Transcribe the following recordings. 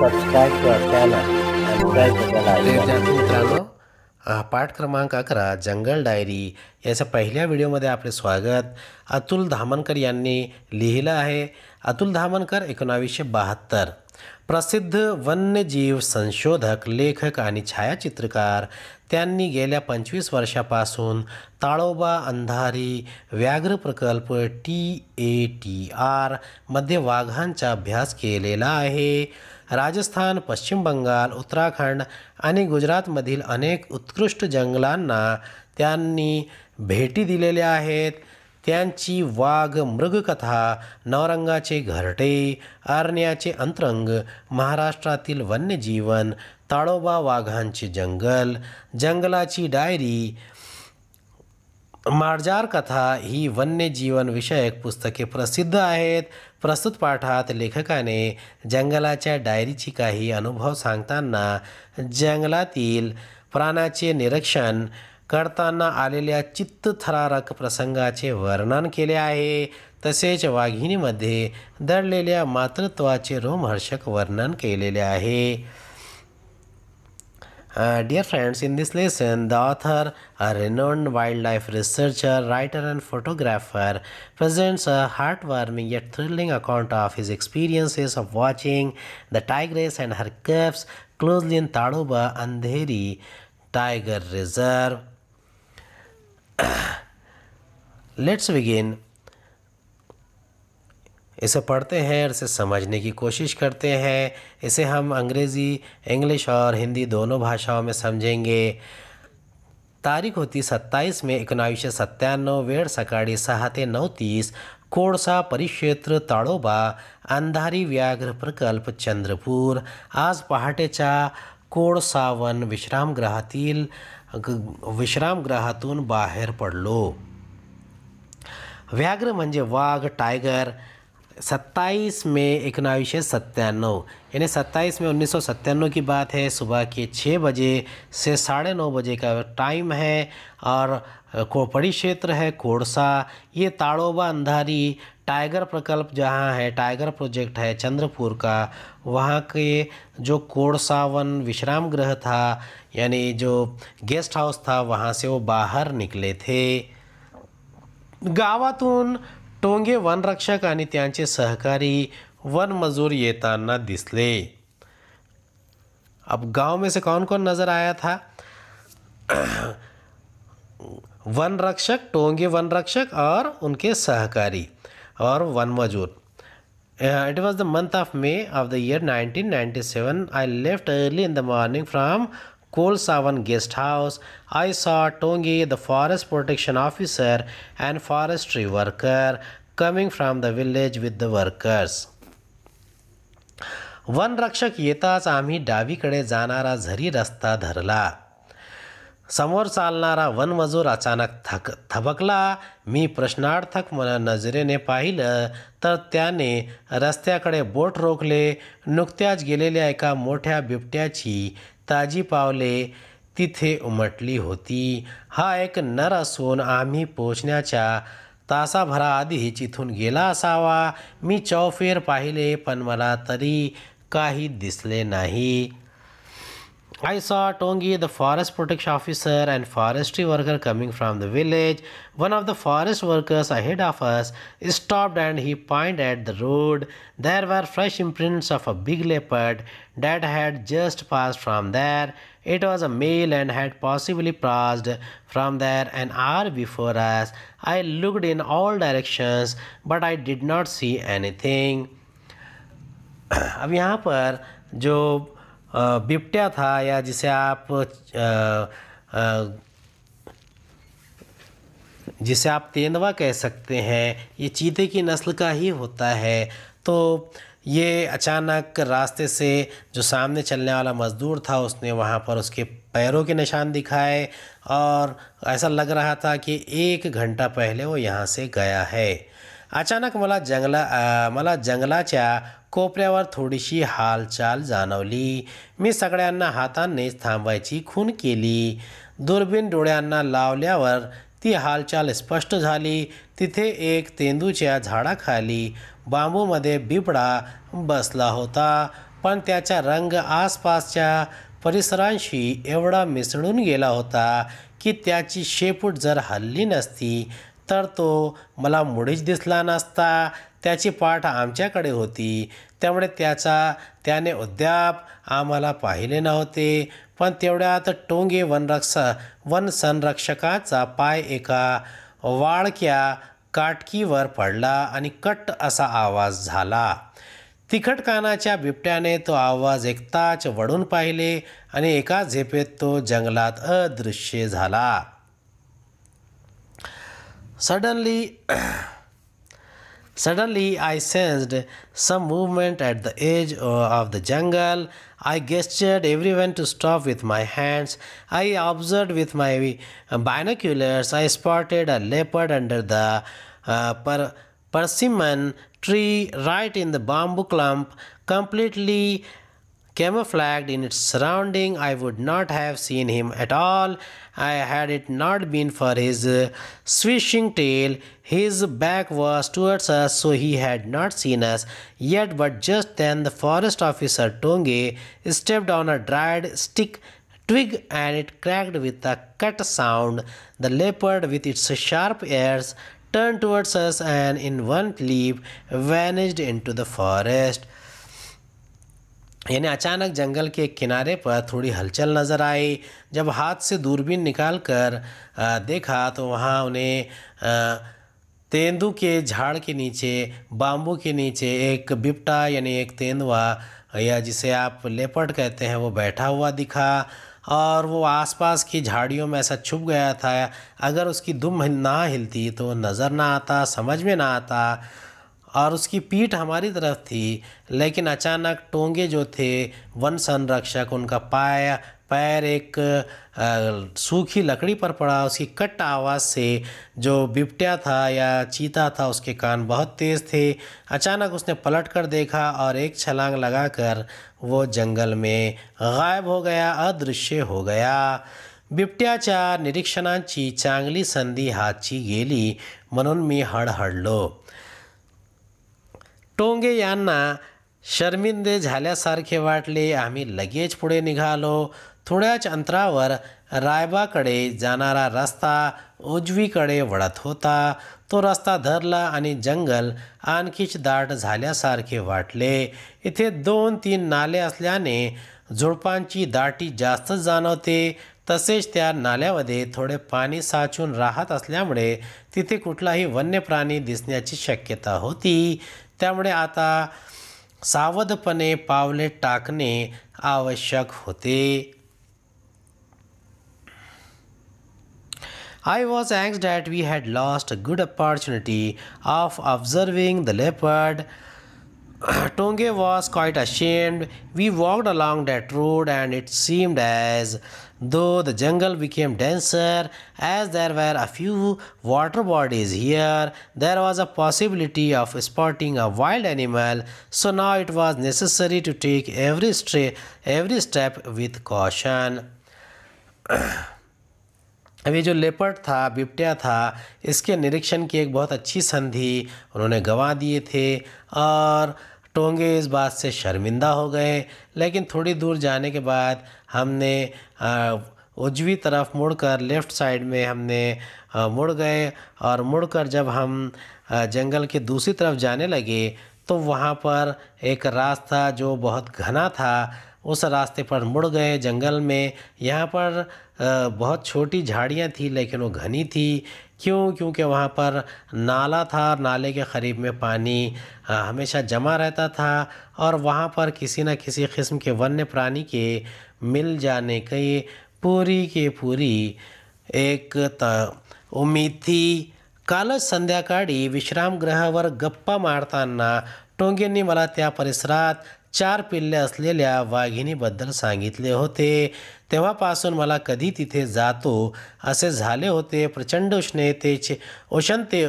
विद्यार्थी मित्रांनो पाठ क्रमांक अकरा जंगल डायरी याच्या पहिल्या व्हिडिओमध्ये आपले स्वागत अतुल धामणकर यांनी लिहिलं आहे अतुल धामणकर एकोणावीसशे बहात्तर प्रसिद्ध वन्यजीव संशोधक लेखक आणि छायाचित्रकार त्यांनी गेल्या पंचवीस वर्षापासून ताळोबा अंधारी व्याघ्र प्रकल्प टी ए टी आर मध्ये वाघांचा अभ्यास केलेला आहे राजस्थान पश्चिम बंगाल उत्तराखंड आणि गुजरातमधील अनेक उत्कृष्ट जंगलांना त्यांनी भेटी दिलेल्या आहेत त्यांची वाघ मृगकथा नवरंगाचे घरटे आरण्याचे अंतरंग महाराष्ट्रातील वन्यजीवन ताडोबा वाघांचे जंगल जंगलाची डायरी मार्जार कथा ही वन्यजीवन विषयक पुस्तके प्रसिद्ध आहेत प्रस्तुत पाठात लेखकाने जंगलाच्या डायरीची काही अनुभव सांगताना जंगलातील प्राण्याचे निरीक्षण करता आ आित्त थरारक प्रसंगा वर्णन के लिए तसेच वघिनी मध्य दड़ेल मातृत्वाच रोमहर्षक वर्णन के लिए dear friends in this lesson the author a renowned wildlife researcher writer and photographer presents a heart warming at thrilling account of his experiences of watching the tigress and her cubs closely in Tadoba Andhari tiger reserve let's begin इसे पढ़ते हैं और इसे समझने की कोशिश करते हैं इसे हम अंग्रेज़ी इंग्लिश और हिंदी दोनों भाषाओं में समझेंगे तारीख होती सत्ताईस में एकोणावीसशे सत्त्याण्णव वेळ सकाळी सकाड़ी सहाते नऊ तीस कोड़सा परिक्षेत्र ताड़ोबा अंधारी व्याघ्र प्रकल्प चंद्रपुर आज पहाटे चा कोड़सावन विश्राम विश्रामगृहातील विश्रामग्रहातून विश्रामगृहातून बाहेर पडलो व्याघ्र म्हणजे वाघ टायगर सत्ताईस में इकनाविश सत्तानवे यानी सत्ताईस में उन्नीस सौ की बात है सुबह के छः बजे से साढ़े नौ बजे का टाइम है और कोपड़ी क्षेत्र है कोड़सा ये ताड़ोबा अंधारी टाइगर प्रकल्प जहाँ है टाइगर प्रोजेक्ट है चंद्रपुर का वहाँ के जो कोड़सावन विश्राम गृह था यानी जो गेस्ट हाउस था वहाँ से वो बाहर निकले थे गावातून टोंगे वनरक्षक रक्षक त्यांचे सहकारी मजूर ये दिसले अब गांव में से कौन कौन नज़र आया था वन रक्षक टोंगे वन रक्षक और उनके सहकारी और वन मजूर it was the month of May of the year 1997 I left early in the morning from Kolsavan guest house. I saw Tongi, the forest protection officer and forestry worker coming from the village with the workers. वनरक्षक येताच आम्ही डावीकडे जाणारा झरी रस्ता धरला समोर चालणारा वनमजूर अचानक थक थबकला मी प्रश्नार्थक मला नजरेने पाहिलं तर त्याने रस्त्याकडे बोट रोखले नुकत्याच गेलेल्या एका मोठ्या बिबट्याची ताजी पावले तिथे उमटली होती हा एक नर असून आम्ही पोचण्याच्या तासाभराआधीच इथून गेला असावा मी चौफेर पाहिले पण मला तरी काही दिसले नाही I saw Tongi, the forest protection officer and forestry worker coming from the village. One of the forest workers ahead of us stopped and he pointed at the road. There were fresh imprints of a big leopard that had just passed from there. It was a male and had possibly passed from there an hour before us. I looked in all directions but I did not see anything. अब यहाँ पर जो बिपट्या था या जिसे आप जिसे आप तेंदवा कह सकते हैं ये चीते की नस्ल का ही होता है तो ये अचानक रास्ते से जो सामने चलने वाला मज़दूर था उसने वहाँ पर उसके पैरों के निशान दिखाए और ऐसा लग रहा था कि एक घंटा पहले वो यहाँ से गया है अचानक मला जंगला मला जंगलाच्या कोपऱ्यावर थोडीशी हालचाल जाणवली मी सगळ्यांना हातांनीच थांबायची खून केली दुर्बीण डोळ्यांना लावल्यावर ती हालचाल स्पष्ट झाली तिथे एक तेंदूच्या झाडाखाली बांबूमध्ये बिबडा बसला होता पण त्याचा रंग आसपासच्या परिसरांशी एवढा मिसळून गेला होता की त्याची शेपूट जर हल्ली नसती तर तो मला मुळीच दिसला नसता त्याची पाठ आमच्याकडे होती त्यामुळे त्याचा त्याने अद्याप आम्हाला पाहिले नव्हते पण तेवढ्यात टोंगे वनरक्ष वन संरक्षकाचा पाय एका वाळक्या काटकीवर पडला आणि कट असा आवाज झाला तिखट कानाच्या बिबट्याने तो आवाज एकताच वडून पाहिले आणि एका झेपेत तो जंगलात अदृश्य झाला Suddenly, Suddenly, I sensed some movement at the edge uh, of the jungle. I gestured everyone to stop with my hands. I observed with my binoculars. I spotted a leopard under the uh, per persimmon tree right in the bamboo clump, completely camouflaged in its surrounding, I would not have seen him at all. I had it not been for his uh, swishing tail. His back was towards us, so he had not seen us yet. But just then, the forest officer Tonge stepped on a dried stick twig and it cracked with a cut sound. The leopard, with its sharp ears, turned towards us and in one leap vanished into the forest. यानी अचानक जंगल के किनारे पर थोड़ी हलचल नज़र आई जब हाथ से दूरबीन निकाल कर देखा तो वहाँ उन्हें तेंदू के झाड़ के नीचे बाम्बू के नीचे एक बिपटा यानी एक तेंदुआ या जिसे आप लेपर्ड कहते हैं वो बैठा हुआ दिखा और वो आसपास की झाड़ियों में ऐसा छुप गया था अगर उसकी दुम ना हिलती तो नज़र ना आता समझ में ना आता और उसकी पीठ हमारी तरफ थी लेकिन अचानक टोंगे जो थे वन संरक्षक उनका पाया पैर एक सूखी लकड़ी पर पड़ा उसकी कट आवाज़ से जो बिपटिया था या चीता था उसके कान बहुत तेज़ थे अचानक उसने पलट कर देखा और एक छलांग लगाकर वो जंगल में गायब हो गया अदृश्य हो गया बिबट्याच्या निरीक्षणांची चांगली संधि हातची गेली म्हणून मी हडहडलो टोंगे यांना शर्मिंदे झाल्यासारखे वाटले आम्ही लगेच पुढे निघालो थोड्याच अंतरावर रायबाकडे जाणारा रस्ता उजवीकडे वळत होता तो रस्ता धरला आणि जंगल आणखीच दाट झाल्यासारखे वाटले इथे दोन तीन नाले असल्याने झुडपांची दाटी जास्त जाणवते तसेच त्या नाल्यामध्ये थोडे पाणी साचून राहत असल्यामुळे तिथे कुठलाही वन्य प्राणी दिसण्याची शक्यता होती त्यामुळे आता सावधपणे पावले टाकणे आवश्यक होते I was anxious that we had lost a good opportunity of observing the leopard. Tonge was quite ashamed. We walked along that road and it seemed as though the jungle became denser as there were a few water bodies here there was a possibility of spotting a wild animal so now it was necessary to take every stray every step with caution अभी जो leopard था बिपटिया था इसके निरीक्षण की एक बहुत अच्छी संधि उन्होंने गंवा दिए थे और टोंगे इस बात से शर्मिंदा हो गए लेकिन थोड़ी दूर जाने के बाद हमने उजवी तरफ मुड़कर लेफ़्ट साइड में हमने मुड़ गए और मुड़कर जब हम जंगल के दूसरी तरफ जाने लगे तो वहाँ पर एक रास्ता जो बहुत घना था उस रास्ते पर मुड़ गए जंगल में यहाँ पर बहुत छोटी झाड़ियाँ थी लेकिन वो घनी थी क्यों क्योंकि वहाँ पर नाला था नाले के क़रीब में पानी हमेशा जमा रहता था और वहाँ पर किसी न किसी किस्म के वन्य प्राणी के मिल जाने की पूरी के पूरी एक उम्मीद थी कालच संध्याकाळी विश्रामगृहावर गप्पा मारताना टोंगेंनी मला त्या परिसरात चार पिल्ले असलेल्या वाघिणीबद्दल सांगितले होते तेव्हापासून मला कधी तिथे जातो असे झाले होते प्रचंड उष्णतेचे उष्णते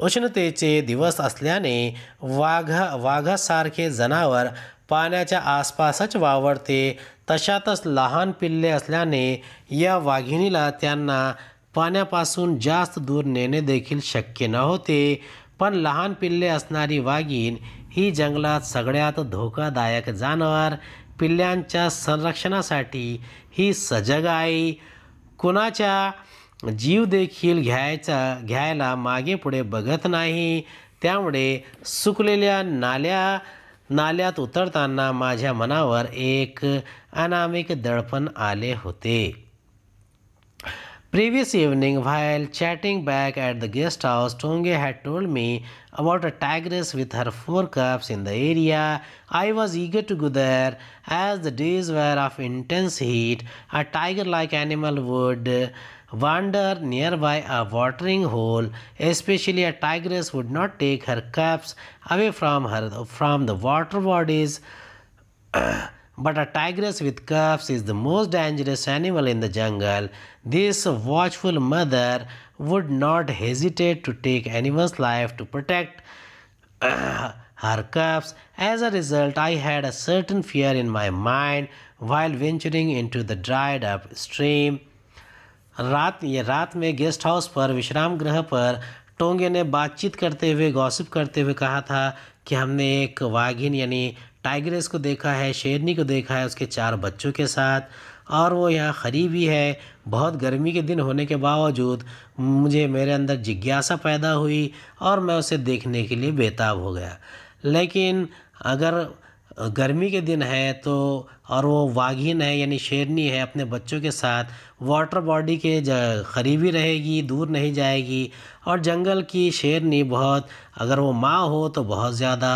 उष्णतेचे दिवस असल्याने वाघा वाघासारखे जनावर पाण्याच्या आसपासच वावरते तशातच लहान पिल्ले असल्याने या वाघिणीला त्यांना पाण्यापासून जास्त दूर नेणे देखील शक्य नव्हते पण लहान पिल्ले असणारी वाघीण ही जंगलात सगळ्यात धोकादायक जानवर पिल्ल्यांच्या संरक्षणासाठी ही सजग आई कुणाच्या जीवदेखील घ्यायचा घ्यायला मागे पुढे बघत नाही त्यामुळे सुकलेल्या नाल्या नाल्यात उतरताना माझ्या मनावर एक अनामिक दडपण आले होते Previous evening, while chatting back at the guest house, Tonge had told me about a tigress with her four cubs in the area. I was eager to go there as the days were of intense heat. A tiger like animal would wander nearby a watering hole, especially a tigress would not take her cubs away from her from the water bodies. but a tigress with cubs is the most dangerous animal in the jungle. This watchful mother would not hesitate to take anyone's life to protect uh, her cubs. As a result, I had a certain fear in my mind while venturing into the dried up stream. रात ये रात में guest house पर विश्राम पर टोंगे ने बातचीत करते हुए गॉसिप करते हुए कहा था कि हमने एक वाघिन यानी टाइग्रेस को देखा है शेरनी को देखा है उसके चार बच्चों के साथ और वो यहाँ भी है बहुत गर्मी के दिन होने के बावजूद मुझे मेरे अंदर जिज्ञासा पैदा हुई और मैं उसे देखने के लिए बेताब हो गया लेकिन अगर गर्मी के दिन है तो और वो वाघिन है यानी शेरनी है अपने बच्चों के साथ वाटर बॉडी के करीबी रहेगी दूर नहीं जाएगी और जंगल की शेरनी बहुत अगर वो माँ हो तो बहुत ज़्यादा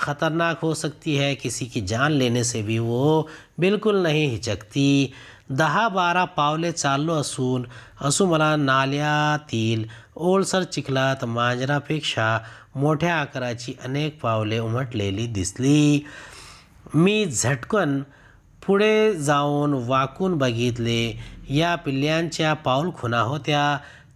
ख़तरनाक हो सकती है किसी की जान लेने से भी वो बिल्कुल नहीं हिचकती दहा बारह पावले चालो असून असू मला नालिया तील ओलसर चिखलात मांजरापेक्षा मोठ्या आकाराची अनेक पावले उमटलेली दिसली मी झटकन पुढे जाऊन वाकून बघितले या पिल्ल्यांच्या पाऊल खुना होत्या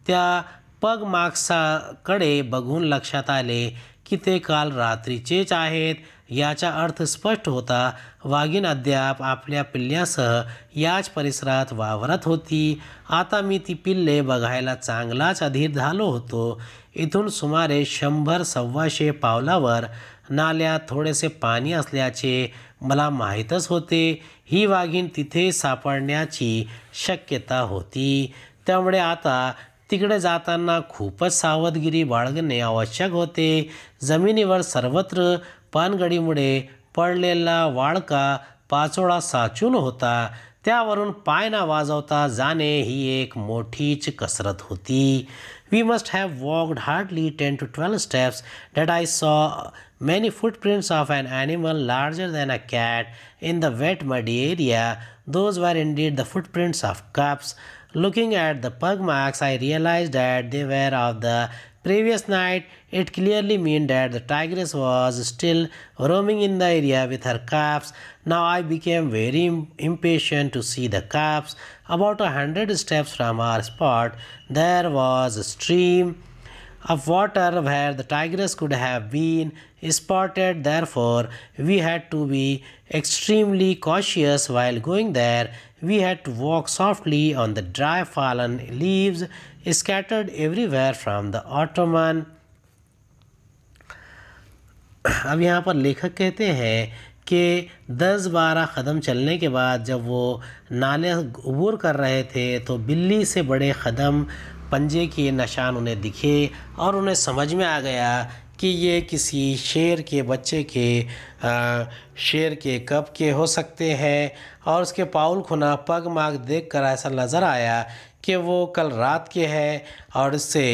त्या पग मागसाकडे बघून लक्षात आले की ते काल रात्रीचेच आहेत याचा अर्थ स्पष्ट होता वाघीण अद्याप आपल्या पिल्ल्यासह याच परिसरात वावरत होती आता मी ती पिल्ले बघायला चांगलाच अधीर झालो होतो इथून सुमारे शंभर सव्वाशे पावलावर नाल्यात थोडेसे पाणी असल्याचे मला माहीतच होते ही वाघीण तिथे सापडण्याची शक्यता होती त्यामुळे आता तिकडे जाताना खूपच सावधगिरी बाळगणे आवश्यक होते जमिनीवर सर्वत्र पानगडीमुळे पडलेला वाळका पाचोळा साचून होता त्यावरून पाय ना वाजवता जाणे ही एक मोठीच कसरत होती we must have walked hardly ten to twelve steps that I saw Many footprints of an animal larger than a cat in the wet muddy area. Those were indeed the footprints of cubs. Looking at the pug marks, I realized that they were of the previous night. It clearly meant that the tigress was still roaming in the area with her cubs. Now I became very impatient to see the cubs. About a hundred steps from our spot, there was a stream of water where the tigress could have been spotted. Therefore, we had to be extremely cautious while going there. We had to walk softly on the dry fallen leaves scattered everywhere from the ottoman. अब यहाँ पर लेखक कहते हैं कि 10-12 क़दम चलने के बाद जब वो नाले अबूर कर रहे थे तो बिल्ली से बड़े क़दम पंजे के निशान उन्हें दिखे और उन्हें समझ में आ गया कि ये किसी शेर के बच्चे के आ, शेर के कप के हो सकते हैं और उसके पाउल खुना पग माग देख कर ऐसा नज़र आया कि वो कल रात के हैं और इससे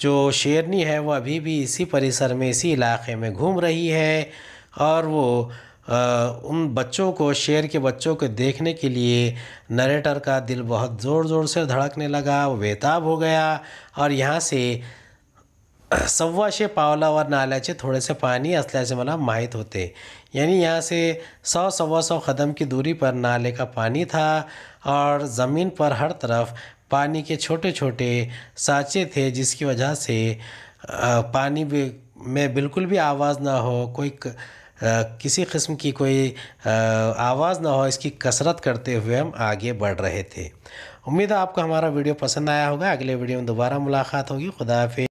जो शेरनी है वो अभी भी इसी परिसर में इसी इलाके में घूम रही है और वो उन बच्चों को शेर के बच्चों को देखने के लिए नरेटर का दिल बहुत ज़ोर ज़ोर से धड़कने लगा वो बेताब हो गया और यहाँ से सव्वाशे पावला थोड़े नाल्याचे थोडेसे पाणी असल्याचे मला माहित होते यानी यहाँ से सौ सवा सौ कदम की दूरी पर नाले का पानी था और ज़मीन पर हर तरफ पानी के छोटे छोटे साँचे थे जिसकी वजह से पानी में बिल्कुल भी आवाज़ ना हो कोई क... किसी किस्म की कोई आवाज़ ना हो इसकी कसरत करते हुए हम आगे बढ़ रहे थे उम्मीद है आपको हमारा वीडियो पसंद आया होगा अगले वीडियो में दोबारा मुलाकात होगी खुदा